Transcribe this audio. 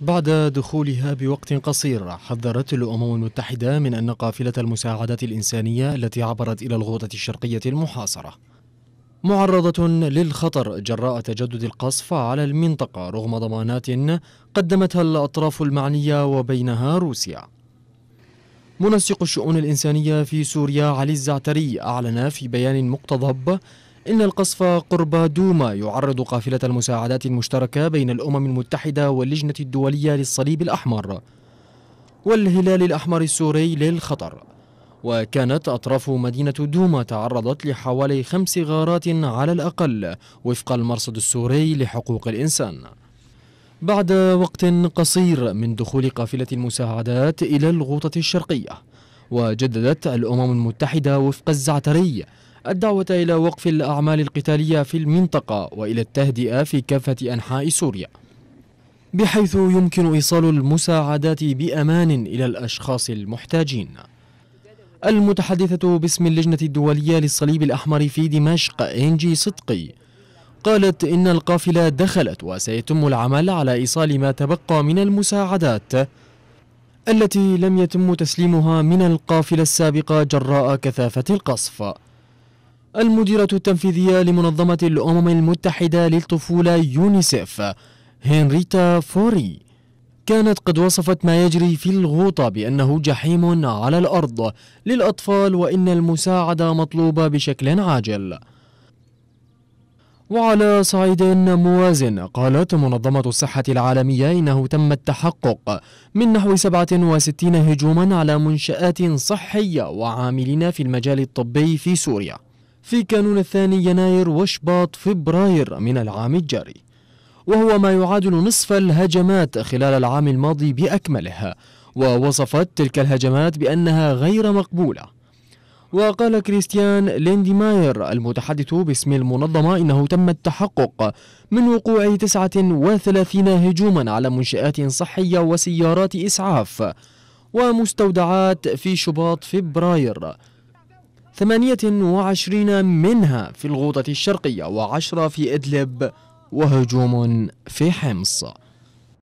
بعد دخولها بوقت قصير حذرت الأمم المتحدة من أن قافلة المساعدات الإنسانية التي عبرت إلى الغوطة الشرقية المحاصرة معرضة للخطر جراء تجدد القصف على المنطقة رغم ضمانات قدمتها الأطراف المعنية وبينها روسيا منسق الشؤون الإنسانية في سوريا علي الزعتري أعلن في بيان مقتضب إن القصف قرب دوما يعرض قافلة المساعدات المشتركة بين الأمم المتحدة واللجنة الدولية للصليب الأحمر والهلال الأحمر السوري للخطر وكانت أطراف مدينة دوما تعرضت لحوالي خمس غارات على الأقل وفق المرصد السوري لحقوق الإنسان بعد وقت قصير من دخول قافلة المساعدات إلى الغوطة الشرقية وجددت الأمم المتحدة وفق الزعتري الدعوة إلى وقف الأعمال القتالية في المنطقة وإلى التهدئة في كافة أنحاء سوريا بحيث يمكن إيصال المساعدات بأمان إلى الأشخاص المحتاجين المتحدثة باسم اللجنة الدولية للصليب الأحمر في دمشق إنجي صدقي قالت إن القافلة دخلت وسيتم العمل على إيصال ما تبقى من المساعدات التي لم يتم تسليمها من القافلة السابقة جراء كثافة القصف المديرة التنفيذية لمنظمة الأمم المتحدة للطفولة يونيسف هنريتا فوري كانت قد وصفت ما يجري في الغوطة بأنه جحيم على الأرض للأطفال وإن المساعدة مطلوبة بشكل عاجل وعلى صعيد موازن قالت منظمة الصحة العالمية إنه تم التحقق من نحو 67 هجوما على منشآت صحية وعاملين في المجال الطبي في سوريا في كانون الثاني يناير وشباط فبراير من العام الجاري وهو ما يعادل نصف الهجمات خلال العام الماضي بأكملها ووصفت تلك الهجمات بأنها غير مقبولة وقال كريستيان لينديماير المتحدث باسم المنظمة إنه تم التحقق من وقوع 39 هجوما على منشآت صحية وسيارات إسعاف ومستودعات في شباط فبراير 28 منها في الغوطة الشرقية وعشرة في إدلب وهجوم في حمص